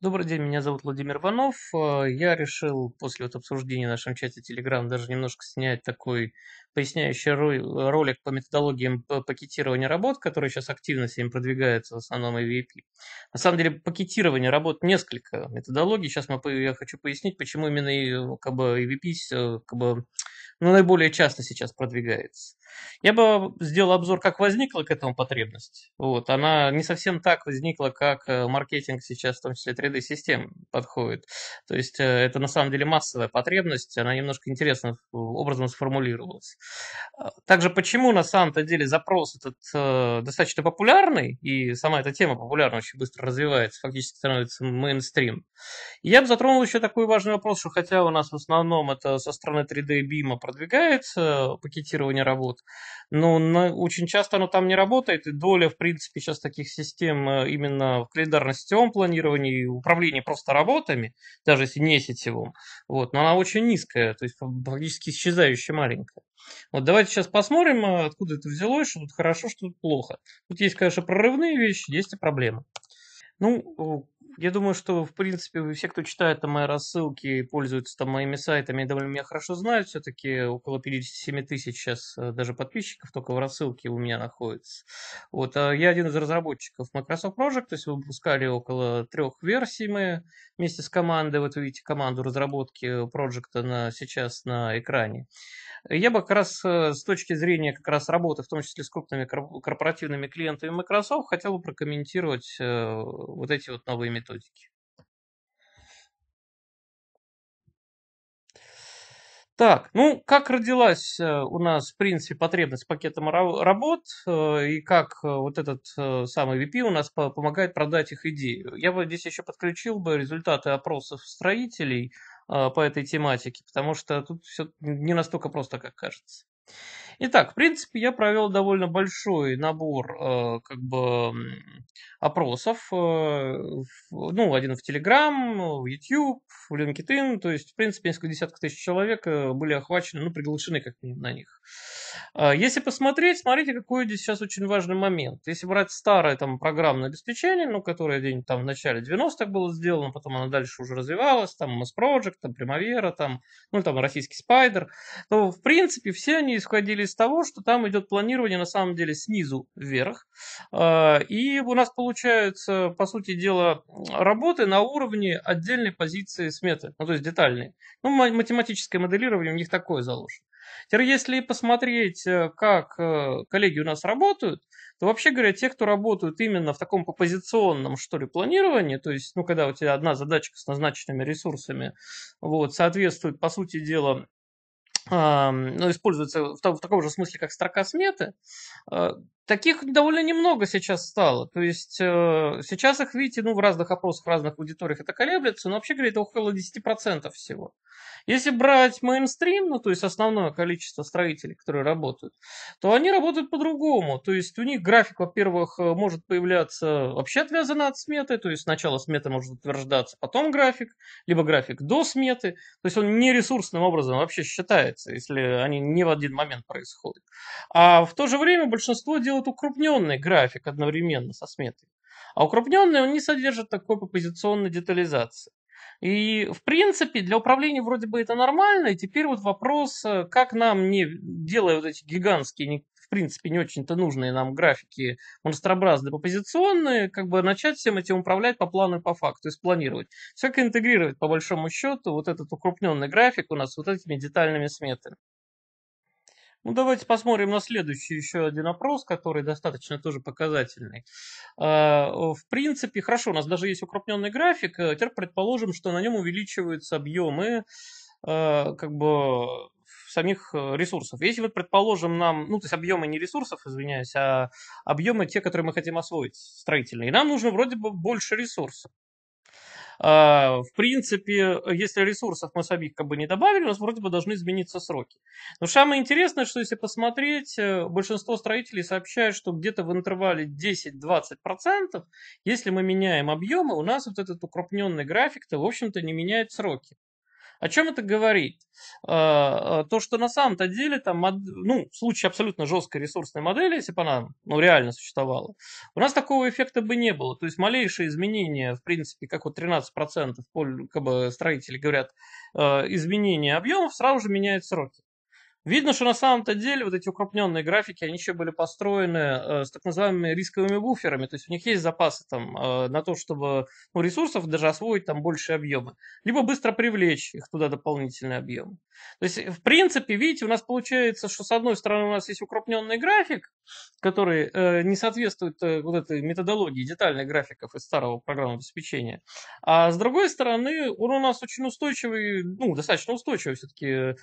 Добрый день, меня зовут Владимир Иванов. Э, я решил после вот обсуждения в нашем чате Telegram даже немножко снять такой поясняющий э, ролик по методологиям пакетирования работ, который сейчас активно сегодня продвигается в основном EVP. На самом деле пакетирование работ несколько методологий. Сейчас я хочу пояснить, почему именно э, как бы EVP как бы, но наиболее часто сейчас продвигается. Я бы сделал обзор, как возникла к этому потребность. Вот, она не совсем так возникла, как э, маркетинг сейчас, в том числе 3D-систем, подходит. То есть э, это на самом деле массовая потребность, она немножко интересным образом сформулировалась. А, также почему на самом-то деле запрос этот э, достаточно популярный, и сама эта тема популярна, очень быстро развивается, фактически становится мейнстрим. я бы затронул еще такой важный вопрос, что хотя у нас в основном это со стороны 3D-бима продвигается, пакетирование работ, но на, очень часто оно там не работает, и доля, в принципе, сейчас таких систем э, именно в календарно-сетевом планировании и управлении просто работами, даже если не сетевом, вот, но она очень низкая, то есть практически исчезающе маленькая. Вот давайте сейчас посмотрим, э, откуда это взялось, что тут хорошо, что тут плохо. Тут есть, конечно, прорывные вещи, есть и проблемы. Ну, я думаю, что, в принципе, все, кто читает там мои рассылки и пользуются там моими сайтами, довольно меня хорошо знают. Все-таки около 57 тысяч сейчас э, даже подписчиков только в рассылке у меня находится. Вот. А я один из разработчиков Microsoft Project, то есть выпускали около трех версий мы вместе с командой. Вот вы видите команду разработки проекта на, сейчас на экране. Я бы как раз э, с точки зрения как раз работы, в том числе с крупными корпоративными клиентами Microsoft, хотел бы прокомментировать э, вот эти вот новые методы методики. Так, ну, как родилась э, у нас, в принципе, потребность пакетом работ э, и как э, вот этот самый VP у нас помогает продать их идею. Я бы здесь еще подключил бы результаты опросов строителей по этой тематике, потому что тут все не настолько просто, как кажется. Итак, в принципе, я провел довольно большой набор э, как бы опросов. Э, в, ну, один в Telegram, в YouTube, в LinkedIn. То есть, в принципе, несколько десятков тысяч человек э, были охвачены, ну, приглашены как минимум на них. Э, если посмотреть, смотрите, какой здесь сейчас очень важный момент. Если брать старое там программное обеспечение, ну, которое день там в начале 90-х было сделано, потом оно дальше уже развивалось, там MS Project, там Primavera, там, ну, там российский Spider, то, в принципе, все они исходили из того, что там идет планирование на самом деле снизу вверх. А, и у нас получаются, по сути дела, работы на уровне отдельной позиции сметы, ну то есть детальные. Ну, математическое моделирование у них такое заложено. Теперь, если посмотреть, э, как э, коллеги у нас работают, то вообще говоря, те, кто работают именно в таком позиционном, что ли, планировании, то есть, ну, когда у тебя одна задачка с назначенными ресурсами, вот, соответствует, по сути дела, ну, используется в, в таком же смысле, как строка сметы, а, таких довольно немного сейчас стало. То есть э, сейчас их, видите, ну, в разных опросах, в разных аудиториях это колеблется, но вообще, говорит, около 10% всего. Если брать мейнстрим, ну, то есть основное количество строителей, которые работают, то они работают по-другому. То есть у них график, во-первых, э, может появляться вообще отвязано от сметы, то есть сначала смета может утверждаться, потом график, либо график до сметы. То есть он не ресурсным образом вообще считает получается, если они не в один момент происходят. А в то же время большинство делают укрупненный график одновременно со сметой. А укрупненный он не содержит такой позиционной детализации. И, в принципе, для управления вроде бы это нормально. И теперь вот вопрос, э, как нам, не делая вот эти гигантские в принципе, не очень-то нужные нам графики монстрообразные, попозиционные, как бы начать всем этим управлять по плану и по факту, и спланировать. Все как интегрировать, по большому счету, вот этот укрупненный график у нас вот этими детальными сметами. Ну, давайте посмотрим на следующий еще один опрос, который достаточно тоже показательный. А, в принципе, хорошо, у нас даже есть укрупненный график. Э, теперь предположим, что на нем увеличиваются объемы э, как бы самих э, ресурсов. Если вот, предположим, нам, ну, то есть объемы не ресурсов, извиняюсь, а объемы те, которые мы хотим освоить, строительные, и нам нужно вроде бы больше ресурсов. А, в принципе, если ресурсов мы самих как бы не добавили, у нас вроде бы должны измениться сроки. Но самое интересное, что если посмотреть, э, большинство строителей сообщают, что где-то в интервале 10-20%, если мы меняем объемы, у нас вот этот укрупненный график-то, в общем-то, не меняет сроки. О чем это говорит? А, а, то, что на самом-то деле, там, ну, в случае абсолютно жесткой ресурсной модели, если бы она ну, реально существовала, у нас такого эффекта бы не было. То есть малейшие изменения, в принципе, как вот 13% как бы строители говорят, а, изменения объемов сразу же меняют сроки. Видно, что на самом-то деле вот эти укрупненные графики, они еще были построены э, с так называемыми рисковыми буферами, то есть у них есть запасы там э, на то, чтобы ну, ресурсов даже освоить там большие объемы, либо быстро привлечь их туда дополнительные объемы. То есть, в принципе, видите, у нас получается, что с одной стороны у нас есть укрупненный график, который э, не соответствует э, вот этой методологии детальных графиков из старого программного обеспечения, а с другой стороны он у нас очень устойчивый, ну, достаточно устойчивый все-таки, э,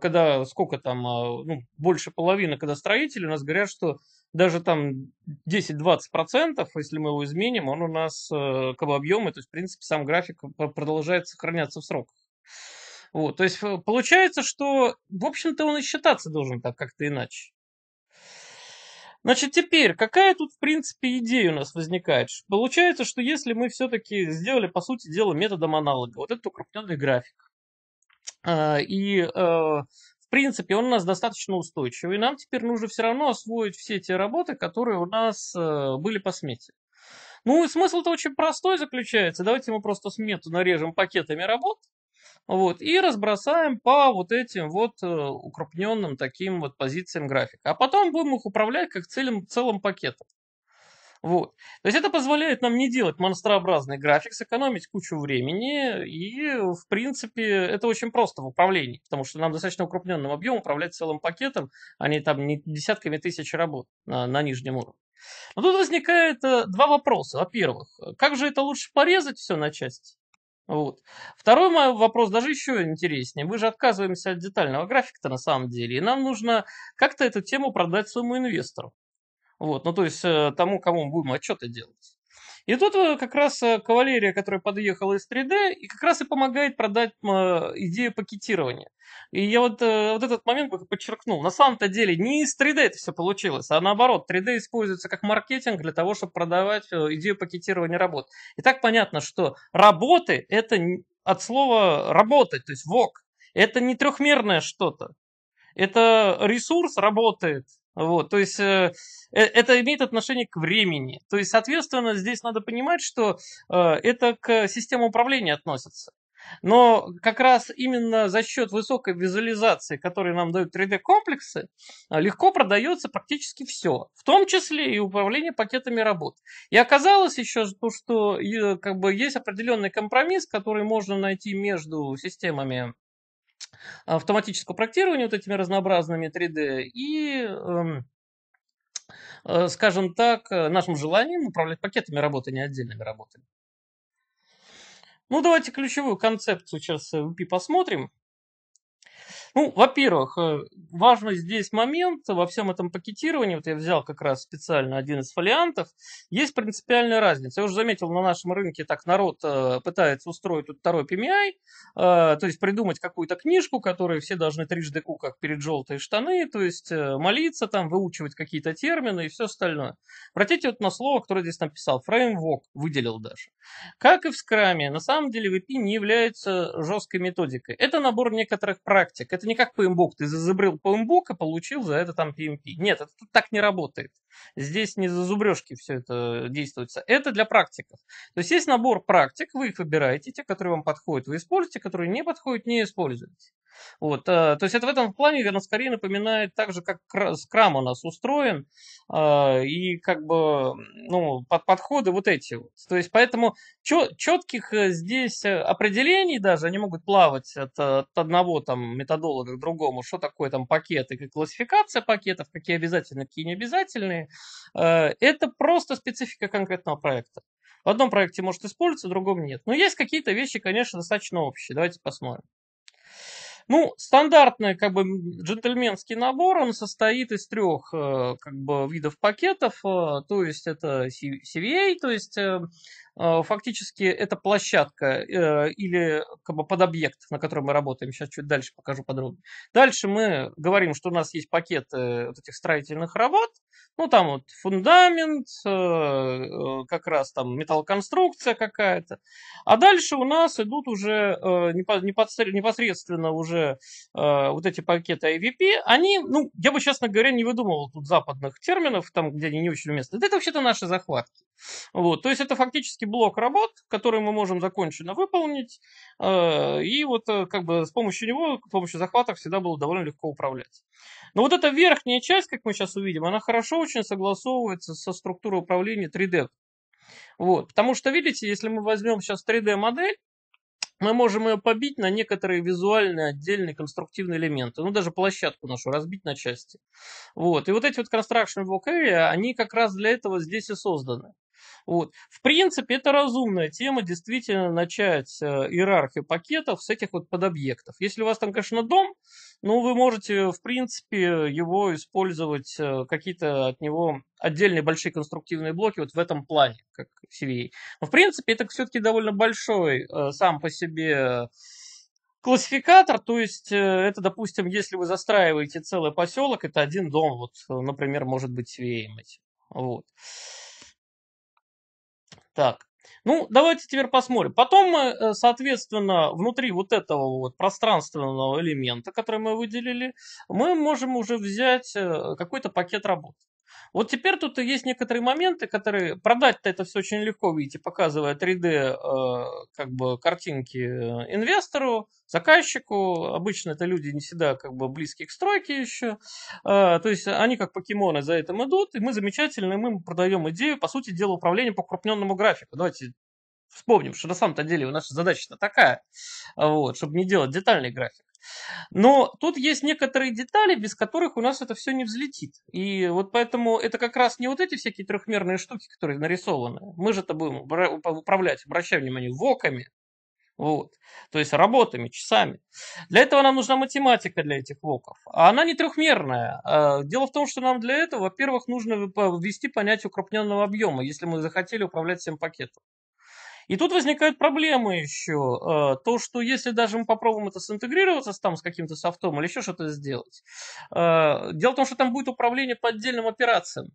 когда сколько там, а, ну, больше половины, когда строители у нас говорят, что даже там 10-20%, если мы его изменим, он у нас э, как бы объему, то есть, в принципе, сам график продолжает сохраняться в сроках. Вот, то есть э, получается, что, в общем-то, он и считаться должен так как-то иначе. Значит, теперь, какая тут, в принципе, идея у нас возникает? Получается, что если мы все-таки сделали, по сути дела, методом аналога, вот этот укрупненный график, э, и принципе, он у нас достаточно устойчивый. Нам теперь нужно все равно освоить все те работы, которые у нас э, были по смете. Ну смысл-то очень простой заключается. Давайте мы просто смету нарежем пакетами работ, вот, и разбросаем по вот этим вот э, укрупненным таким вот позициям графика. А потом будем их управлять как целым, целым пакетом. Вот. То есть это позволяет нам не делать монстрообразный график, сэкономить кучу времени, и, в принципе, это очень просто в управлении, потому что нам достаточно укрупненным объемом управлять целым пакетом, а не там не десятками тысяч работ на, на нижнем уровне. Но тут возникает э, два вопроса. Во-первых, как же это лучше порезать все на части? Вот. Второй мой вопрос даже еще интереснее. Мы же отказываемся от детального графика-то на самом деле, и нам нужно как-то эту тему продать своему инвестору. Вот, ну, то есть э, тому, кому мы будем отчеты делать. И тут э, как раз э, кавалерия, которая подъехала из 3D, и как раз и помогает продать идею пакетирования. И я вот, вот этот момент подчеркнул. На самом-то деле не из 3D это все получилось, а наоборот, 3D используется как маркетинг для того, чтобы продавать идею пакетирования работ. И так понятно, что работы это от слова работать, то есть вок. Это не трехмерное что-то. Это ресурс работает вот, то есть э, э, это имеет отношение к времени. То есть, соответственно, здесь надо понимать, что э, это к системе управления относится. Но как раз именно за счет высокой визуализации, которую нам дают 3D-комплексы, легко продается практически все, в том числе и управление пакетами работ. И оказалось еще то, что как бы, есть определенный компромисс, который можно найти между системами автоматического проектирования вот этими разнообразными 3D и эм, э, скажем так, э, нашим желанием управлять пакетами работы, а не отдельными работами. Ну, давайте ключевую концепцию сейчас э, в UP посмотрим. Ну, во-первых, э, важный здесь момент во всем этом пакетировании, вот я взял как раз специально один из фолиантов, есть принципиальная разница. Я уже заметил, на нашем рынке так народ э, пытается устроить тут второй PMI, э, то есть придумать какую-то книжку, которую все должны трижды ку, перед желтые штаны, то есть молиться там, выучивать какие-то термины и все остальное. Обратите вот на слово, которое здесь написал, фреймворк выделил даже. Как и в скраме, на самом деле VP не e является жесткой методикой. Это набор некоторых практик, это не как PMBOK, ты зазубрил PMBOK и получил за это там PMP. Нет, это так не работает. Здесь не за зубрежки все это действуется. Это для практиков. То есть есть набор практик, вы их выбираете, те, которые вам подходят, вы используете, которые не подходят, не используете. Вот, э, то есть это в этом плане, верно, скорее напоминает так же, как скрам у нас устроен, э, и как бы, ну, под, подходы вот эти вот. То есть поэтому четких э, здесь определений даже, они могут плавать от, от одного там методолога к другому, что такое там пакеты, как классификация пакетов, какие обязательные, какие необязательные? Это просто специфика конкретного проекта. В одном проекте может использоваться, в другом нет. Но есть какие-то вещи, конечно, достаточно общие. Давайте посмотрим. Ну, стандартный как бы джентльменский набор, он состоит из трех э, как бы видов пакетов, э, то есть это CVA, то есть э, фактически это площадка или как бы под объект, на котором мы работаем. Сейчас чуть дальше покажу подробно. Дальше мы говорим, что у нас есть пакеты вот этих строительных работ, ну, там вот фундамент, э, э, как раз там металлоконструкция какая-то. А дальше у нас идут уже э, непосредственно уже вот эти пакеты IVP. Они, ну, я бы, честно говоря, не выдумывал тут западных терминов, там, где они не очень уместны. Это вообще-то наши захватки. Вот, то есть это фактически блок работ, который мы можем законченно выполнить. И вот как бы с помощью него, с помощью захватов всегда было довольно легко управлять. Но вот эта верхняя часть, как мы сейчас увидим, она хорошо очень согласовывается со структурой управления 3D. Вот. Потому что, видите, если мы возьмем сейчас 3D-модель, мы можем ее побить на некоторые визуальные отдельные конструктивные элементы, ну даже площадку нашу разбить на части. Вот. И вот эти вот Construction Block Area, они как раз для этого здесь и созданы. Вот. В принципе, это разумная тема, действительно, начать э, иерархию пакетов, с этих вот подобъектов. Если у вас там, конечно, дом, ну, вы можете, в принципе, его использовать, э, какие-то от него отдельные большие конструктивные блоки вот в этом плане, как CVA. Но, в принципе, это все-таки довольно большой э, сам по себе классификатор, то есть это, допустим, если вы застраиваете целый поселок, это один дом, вот, например, может быть CVA. Вот. Так, ну, давайте теперь посмотрим. Потом мы, э, соответственно, внутри вот этого вот пространственного элемента, который мы выделили, мы можем уже взять э, какой-то пакет работ. Вот теперь тут есть некоторые моменты, которые продать-то это все очень легко, видите, показывая 3D э, как бы картинки э, инвестору, заказчику. Обычно это люди не всегда как бы близкие к стройке еще. Э, то есть они как покемоны за этим идут, и мы замечательно, мы продаем идею, по сути дела, управления по укрупненному графику. Давайте вспомним, что на самом-то деле наша задача-то такая, вот, чтобы не делать детальный график. Но тут есть некоторые детали, без которых у нас это все не взлетит. И вот поэтому это как раз не вот эти всякие трехмерные штуки, которые нарисованы. Мы же это будем управлять, обращая внимание, воками, вот. То есть работами, часами. Для этого нам нужна математика для этих воков. А она не трехмерная. А, дело в том, что нам для этого, во-первых, нужно э, ввести понятие укрупненного объема, если мы захотели управлять всем пакетом. И тут возникают проблемы еще. Э, то, что если даже мы попробуем это синтегрироваться там с каким-то софтом или еще что-то сделать, э, дело в том, что там будет управление по отдельным операциям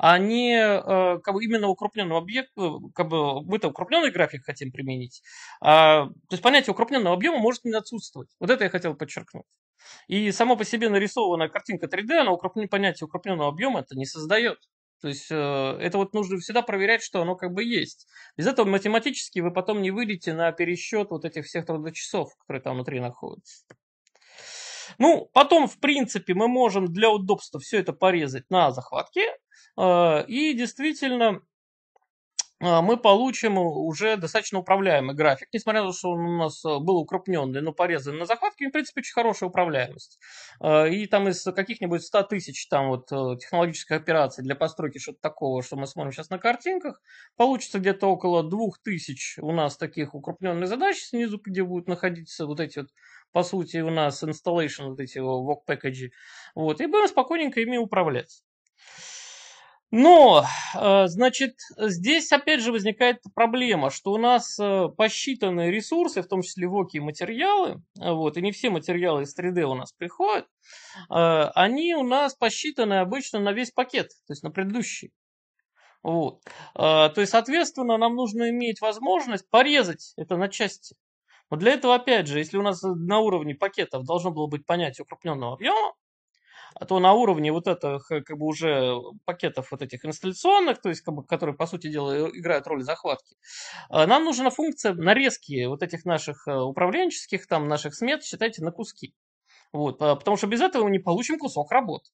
а не э, как бы, именно укрупненного объекта, как бы мы-то укрупненный график хотим применить. А, то есть понятие укрупненного объема может не отсутствовать. Вот это я хотел подчеркнуть. И само по себе нарисованная картинка 3D, она укрупнение понятие укрупненного объема это не создает. То есть э, это вот нужно всегда проверять, что оно как бы есть. Без этого математически вы потом не выйдете на пересчет вот этих всех трудочасов, которые там внутри находятся. Ну, потом, в принципе, мы можем для удобства все это порезать на захватке. Э, и действительно, а, мы получим уже достаточно управляемый график, несмотря на то, что он у нас э, был укрупненный, но порезанный на захватки, в принципе, очень хорошая управляемость. А, и там из каких-нибудь 100 тысяч там вот э, технологических операций для постройки что-то такого, что мы смотрим сейчас на картинках, получится где-то около 2000 у нас таких укрупненных задач снизу, где будут находиться вот эти вот по сути, у нас installation, вот эти вот э, walk package. Вот, и будем спокойненько ими управлять. Но, э, значит, здесь опять же возникает проблема, что у нас э, посчитанные ресурсы, в том числе воки и материалы, э, вот, и не все материалы из 3D у нас приходят, они у нас посчитаны обычно на весь пакет, то есть на предыдущий. Вот. То есть, соответственно, нам нужно иметь возможность порезать это на части. Вот для этого, опять же, если у нас на уровне пакетов должно было быть понятие укрупненного объема, а то на уровне вот этих э, как бы уже пакетов вот этих инсталляционных, то есть как бы, которые по сути дела играют роль захватки, э, нам нужна функция нарезки вот этих наших э, управленческих, там наших смет, считайте, на куски. Вот, потому что без этого мы не получим кусок работы.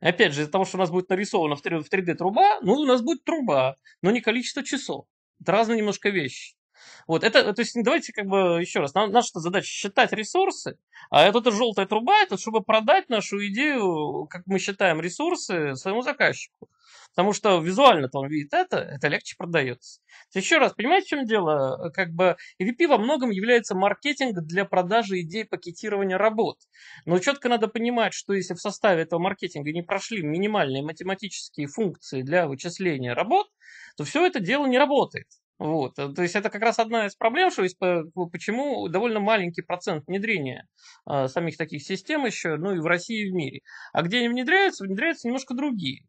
Опять же, из-за того, что у нас будет нарисована в 3D труба, ну, у нас будет труба, но не количество часов. Это разные немножко вещи. Вот, это, то есть, давайте как бы еще раз, наша задача считать ресурсы, а это, эта желтая труба, это чтобы продать нашу идею, как мы считаем ресурсы, своему заказчику. Потому что визуально он видит это, это легче продается. Еще раз, понимаете, в чем дело? Э, как бы EVP во многом является маркетинг для продажи идей пакетирования работ. Но четко надо понимать, что если в составе этого маркетинга не прошли минимальные математические функции для вычисления работ, то все это дело не работает. Вот. Э, то есть это как раз одна из проблем, что есть, почему довольно маленький процент внедрения э, самих таких систем еще, ну и в России, и в мире. А где они внедряются, внедряются немножко другие.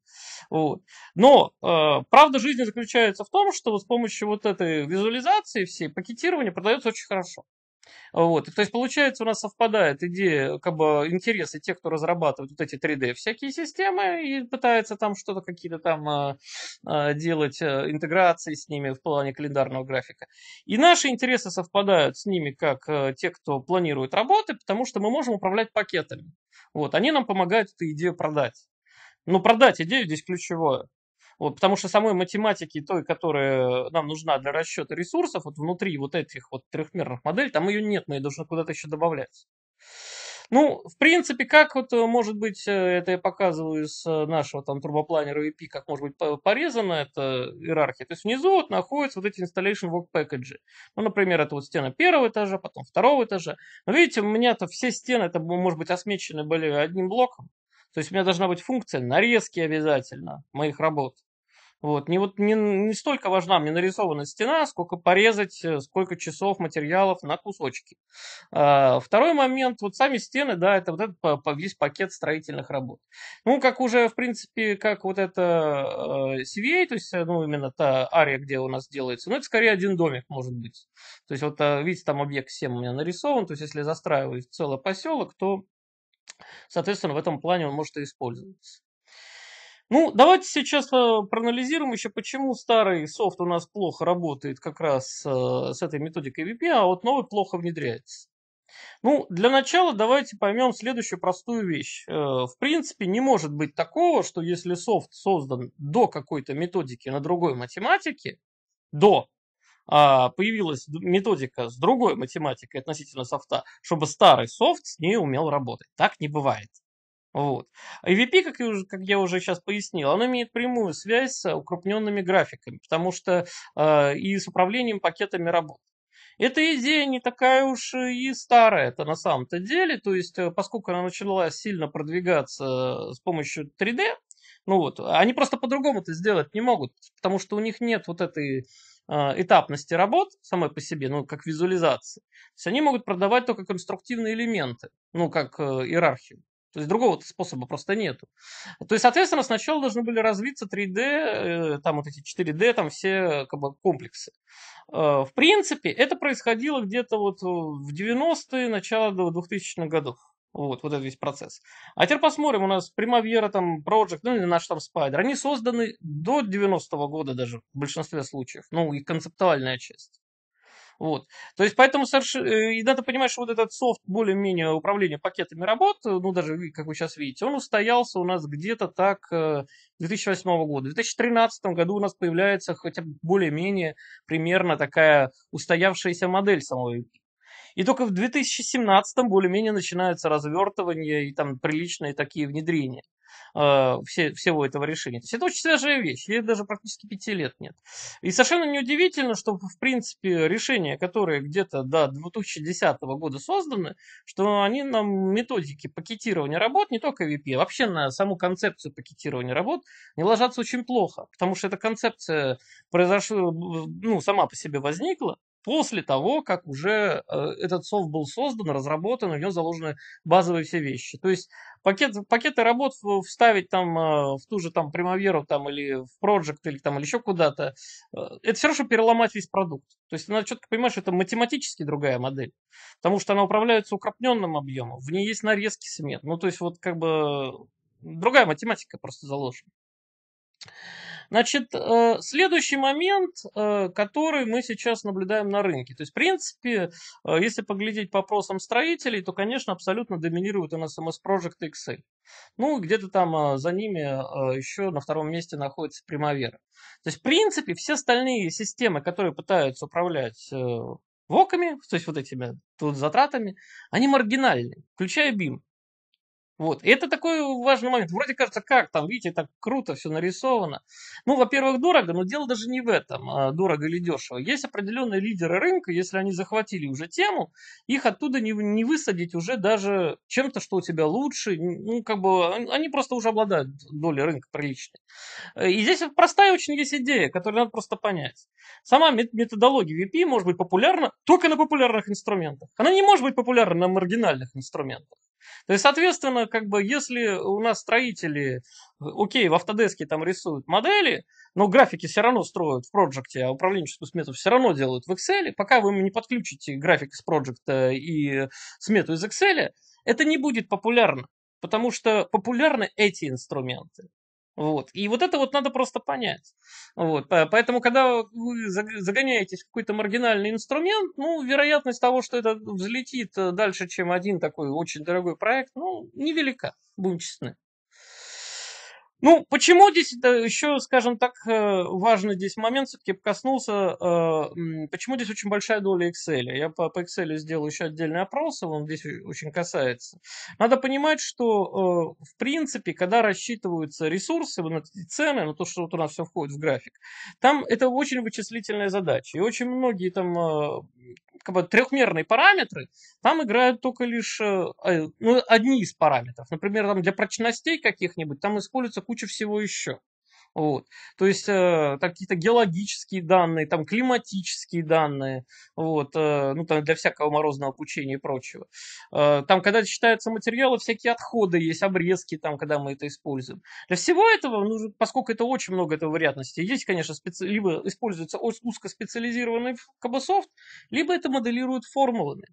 Вот. Но э, правда жизни заключается в том, что вот с помощью вот этой визуализации всей пакетирования продается очень хорошо. Вот. То есть, получается, у нас совпадает идея, как бы интересы тех, кто разрабатывает вот эти 3D всякие системы и пытается там что-то какие-то там э, э, делать, э, интеграции с ними в плане календарного графика. И наши интересы совпадают с ними, как те, кто планирует работы, потому что мы можем управлять пакетами. Вот. Они нам помогают эту идею продать. Но продать идею здесь ключевое. Вот, потому что самой математики, той, которая нам нужна для расчета ресурсов, вот внутри вот этих вот трехмерных моделей, там ее нет, но ее должно куда-то еще добавлять. Ну, в принципе, как вот, э, может быть, э, это я показываю с э, нашего там турбопланера EP, как может быть порезана эта иерархия. То есть внизу вот находятся вот эти installation work packages. Ну, например, это вот стена первого этажа, потом второго этажа. Но видите, у меня-то все стены, это, может быть, осмечены были одним блоком. То есть у меня должна быть функция нарезки обязательно моих работ. Вот. не вот не, не столько важна мне нарисована стена, сколько порезать, э, сколько часов материалов на кусочки. А, второй момент, вот сами стены, да, это вот этот весь пакет строительных работ. Ну, как уже, в принципе, как вот это CVA, то есть, ну, именно та ария, где у нас делается, ну, это скорее один домик, может быть. То есть, вот, э, видите, там объект 7 у меня нарисован, то есть, если застраиваю целый поселок, то Соответственно, в этом плане он может и использоваться. Ну, давайте сейчас э, проанализируем еще, почему старый софт у нас плохо работает как раз э, с этой методикой VP, а вот новый плохо внедряется. Ну, для начала давайте поймем следующую простую вещь. Э, в принципе, не может быть такого, что если софт создан до какой-то методики на другой математике, до а, появилась методика с другой математикой относительно софта, чтобы старый софт с ней умел работать. Так не бывает. Вот. AVP, как я, уже, как я уже сейчас пояснил, оно имеет прямую связь с укрупненными графиками, потому что э, и с управлением пакетами работ. Эта идея не такая уж и старая это на самом-то деле, то есть э, поскольку она начала сильно продвигаться с помощью 3D, ну вот, они просто по-другому это сделать не могут, потому что у них нет вот этой а, этапности работ самой по себе, ну, как визуализации, то есть они могут продавать только конструктивные элементы, ну, как э, иерархию. То есть другого способа просто нету. То есть, соответственно, сначала должны были развиться 3D, э, там вот эти 4D, там все э, как бы, комплексы. Э, в принципе, это происходило где-то вот в 90-е, начало 2000-х годов. Вот, вот этот весь процесс. А теперь посмотрим, у нас Primavera, там, Project, ну или наш там Spider, они созданы до 90-го года даже в большинстве случаев, ну и концептуальная часть. Вот. То есть, поэтому совершенно... Э, и надо понимать, что вот этот софт более-менее управления пакетами работ, ну, даже, как вы сейчас видите, он устоялся у нас где-то так 2008 э, года. В 2013 году у нас появляется хотя бы более-менее примерно такая устоявшаяся модель самого и только в 2017 более-менее начинается развертывание и там приличные такие внедрения. Э, все, всего этого решения. То есть это очень свежая вещь, ей даже практически пяти лет нет. И совершенно неудивительно, что, в принципе, решения, которые где-то до 2010 года созданы, что они на методике пакетирования работ, не только VP, а вообще на саму концепцию пакетирования работ не ложатся очень плохо, потому что эта концепция произошла, ну, сама по себе возникла, после того, как уже э, этот софт был создан, разработан, в нем заложены базовые все вещи. То есть пакет, пакеты работ вставить там э, в ту же там Primavera там, или в Project или там или еще куда-то, э, это все равно, переломать весь продукт. То есть надо четко понимать, что это математически другая модель, потому что она управляется укропненным объемом, в ней есть нарезки смет. Ну, то есть вот как бы другая математика просто заложена. Значит, э, следующий момент, э, который мы сейчас наблюдаем на рынке. То есть, в принципе, э, если поглядеть по опросам строителей, то, конечно, абсолютно доминируют у нас MS Project XL. Ну, где-то там за ними еще на втором месте находится Primavera. То есть, в принципе, все остальные системы, которые пытаются управлять воками, то есть вот этими тут затратами, они маргинальны, включая BIM. Вот. И это такой важный момент. Вроде кажется, как там, видите, так круто все нарисовано. Ну, во-первых, дорого, но дело даже не в этом, а дорого или дешево. Есть определенные лидеры рынка, если они захватили уже тему, их оттуда не, не высадить уже даже чем-то, что у тебя лучше. Ну, как бы, они просто уже обладают долей рынка приличной. И здесь простая очень есть идея, которую надо просто понять. Сама методология VP может быть популярна только на популярных инструментах. Она не может быть популярна на маргинальных инструментах. То есть, соответственно, как бы, если у нас строители, окей, в Автодеске там рисуют модели, но графики все равно строят в проекте, а управленческую смету все равно делают в Excel, пока вы не подключите график из проекта э, и смету из Excel, это не будет популярно, потому что популярны эти инструменты. Вот. И вот это вот надо просто понять. Вот. Поэтому, когда вы загоняетесь в какой-то маргинальный инструмент, ну, вероятность того, что это взлетит э, дальше, чем один такой очень дорогой проект, ну, невелика, будем честны. Ну, почему здесь это еще, скажем так, э, важный здесь момент все-таки коснулся, э, почему здесь очень большая доля Excel. Я по, по Excel сделаю еще отдельный опрос, он здесь очень касается. Надо понимать, что, э, в принципе, когда рассчитываются ресурсы, вот эти цены, ну, то, что вот у нас все входит в график, там это очень вычислительная задача. И очень многие там как бы, трехмерные параметры, там играют только лишь э, э, ну, одни из параметров. Например, там для прочностей каких-нибудь там используется куча всего еще. Вот. То есть э, какие-то геологические данные, там климатические данные, вот, э, ну, там для всякого морозного пучения и прочего. Э, там, когда считаются материалы, всякие отходы есть, обрезки, там, когда мы это используем. Для всего этого, ну, поскольку это очень много этого вариантности, есть, конечно, специ... либо используется узкоспециализированный Кабасофт, либо это моделируют формулами.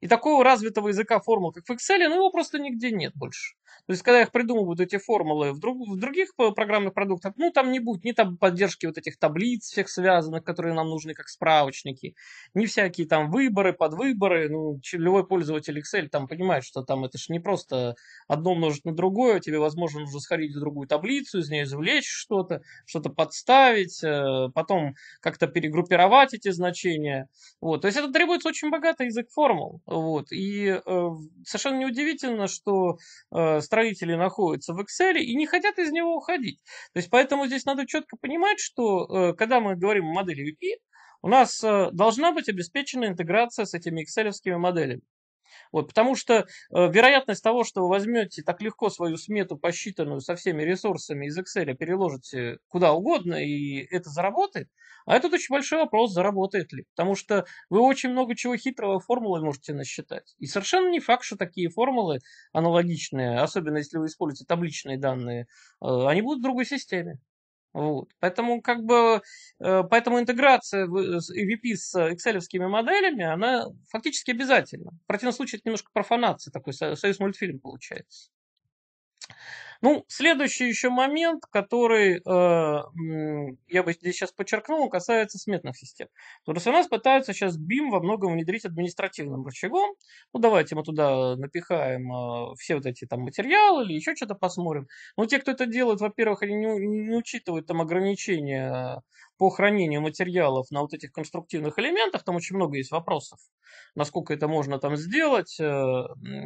И такого развитого языка формул, как в Excel, ну его просто нигде нет больше. То есть, когда их придумывают эти формулы в, друг, в других программных продуктах, ну, там не будет ни там поддержки вот этих таблиц всех связанных, которые нам нужны как справочники, ни всякие там выборы, подвыборы. Ну, любой пользователь Excel там понимает, что там это же не просто одно умножить на другое, тебе, возможно, нужно сходить в другую таблицу, из нее извлечь что-то, что-то подставить, э, потом как-то перегруппировать эти значения. Вот. То есть это требуется очень богатый язык формул. Вот. И э, совершенно неудивительно, что э, строители находятся в Excel и не хотят из него уходить. То есть поэтому здесь надо четко понимать, что э, когда мы говорим о модели VP, у нас э, должна быть обеспечена интеграция с этими Excel моделями. Вот, потому что э, вероятность того, что вы возьмете так легко свою смету, посчитанную со всеми ресурсами из Excel, переложите куда угодно, и это заработает, а этот очень большой вопрос, заработает ли. Потому что вы очень много чего хитрого формулы можете насчитать. И совершенно не факт, что такие формулы аналогичные, особенно если вы используете табличные данные, э, они будут в другой системе. Вот. Поэтому, как бы, э, поэтому интеграция EVP с excel моделями, она фактически обязательна. В противном случае это немножко профанация, такой союз мультфильм получается. Ну, следующий еще момент, который э, я бы здесь сейчас подчеркнул, касается сметных систем. То есть у нас пытаются сейчас BIM во многом внедрить административным рычагом. Ну, давайте мы туда напихаем э, все вот эти там материалы или еще что-то посмотрим. Но те, кто это делает, во-первых, они не, не учитывают там ограничения по хранению материалов на вот этих конструктивных элементах, там очень много есть вопросов, насколько это можно там сделать, э,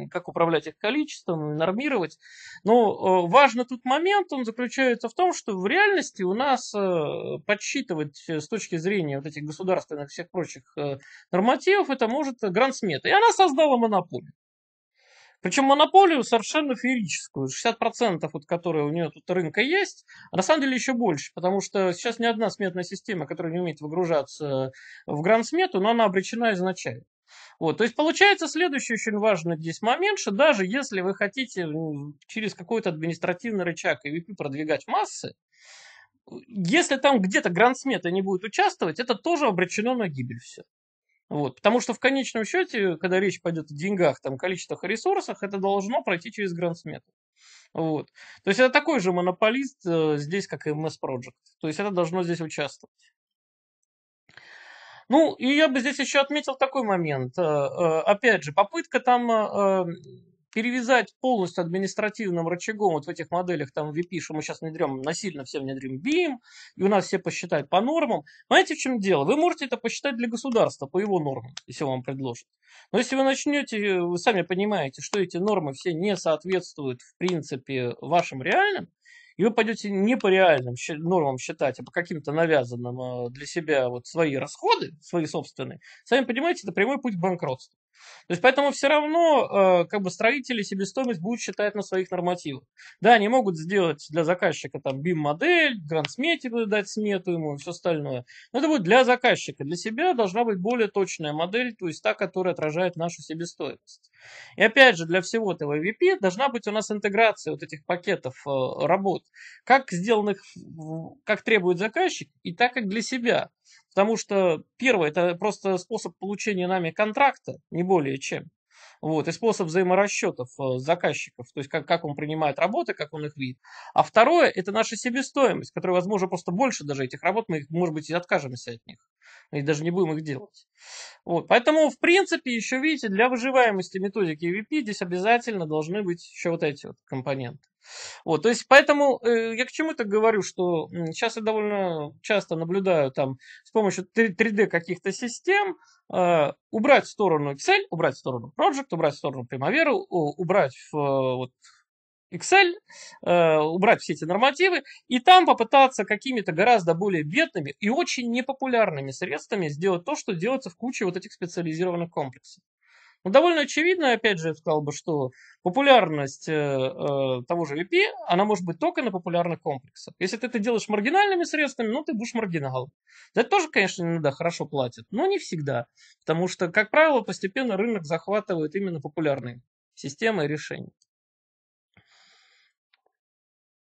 как управлять их количеством, нормировать. Но э, важный тут момент, он заключается в том, что в реальности у нас э, подсчитывать с точки зрения вот этих государственных всех прочих нормативов, это может грансмета. И она создала монополию. Причем монополию совершенно феерическую. 60% вот, которые у нее тут рынка есть, а на самом деле еще больше, потому что сейчас ни одна сметная система, которая не умеет выгружаться э, в гранд но она обречена изначально. Вот, то есть получается следующий очень важный здесь момент, что даже если вы хотите через какой-то административный рычаг EVP продвигать массы, если там где-то грандсметы не будут участвовать, это тоже обречено на гибель все. Вот. Потому что в конечном счете, когда речь пойдет о деньгах, там, количествах и ресурсах, это должно пройти через гранд-смету. Вот. То есть это такой же монополист э, здесь, как и MS Project. То есть это должно здесь участвовать. Ну, и я бы здесь еще отметил такой момент. Э, э, опять же, попытка там э, э, перевязать полностью административным рычагом вот в этих моделях там VP, что мы сейчас внедрем, насильно все внедрим BIM, и у нас все посчитают по нормам. Знаете, в чем дело? Вы можете это посчитать для государства по его нормам, если вам предложат. Но если вы начнете, вы сами понимаете, что эти нормы все не соответствуют, в принципе, вашим реальным, и вы пойдете не по реальным нормам считать, а по каким-то навязанным э, для себя вот свои расходы, свои собственные, сами понимаете, это прямой путь к банкротству. То есть поэтому все равно э, как бы строители себестоимость будут считать на своих нормативах. Да, они могут сделать для заказчика там BIM-модель, гранд дать смету ему и все остальное. Но это будет для заказчика. Для себя должна быть более точная модель, то есть та, которая отражает нашу себестоимость. И опять же, для всего этого VP должна быть у нас интеграция вот этих пакетов э, работ. Как сделанных, как требует заказчик и так, как для себя. Потому что первое, это просто способ получения нами контракта, не более чем. Вот, и способ взаиморасчетов э, заказчиков, то есть как, как он принимает работы, как он их видит. А второе, это наша себестоимость, которая, возможно, просто больше даже этих работ, мы, может быть, и откажемся от них и даже не будем их делать. Вот. Поэтому, в принципе, еще, видите, для выживаемости методики EVP здесь обязательно должны быть еще вот эти вот компоненты. Вот, то есть, поэтому э, я к чему это говорю, что сейчас я довольно часто наблюдаю там с помощью 3D каких-то систем э, убрать в сторону Excel, убрать в сторону Project, убрать в сторону Primavera, убрать в, э, вот, Excel, э, убрать все эти нормативы, и там попытаться какими-то гораздо более бедными и очень непопулярными средствами сделать то, что делается в куче вот этих специализированных комплексов. Но ну, довольно очевидно, опять же, я сказал бы, что популярность э, э того же VP, она может быть только на популярных комплексах. Если ты это делаешь маргинальными средствами, ну, ты будешь маргинал. За это тоже, конечно, иногда хорошо платят, но не всегда. Потому что, как правило, постепенно рынок захватывает именно популярные системы и решения.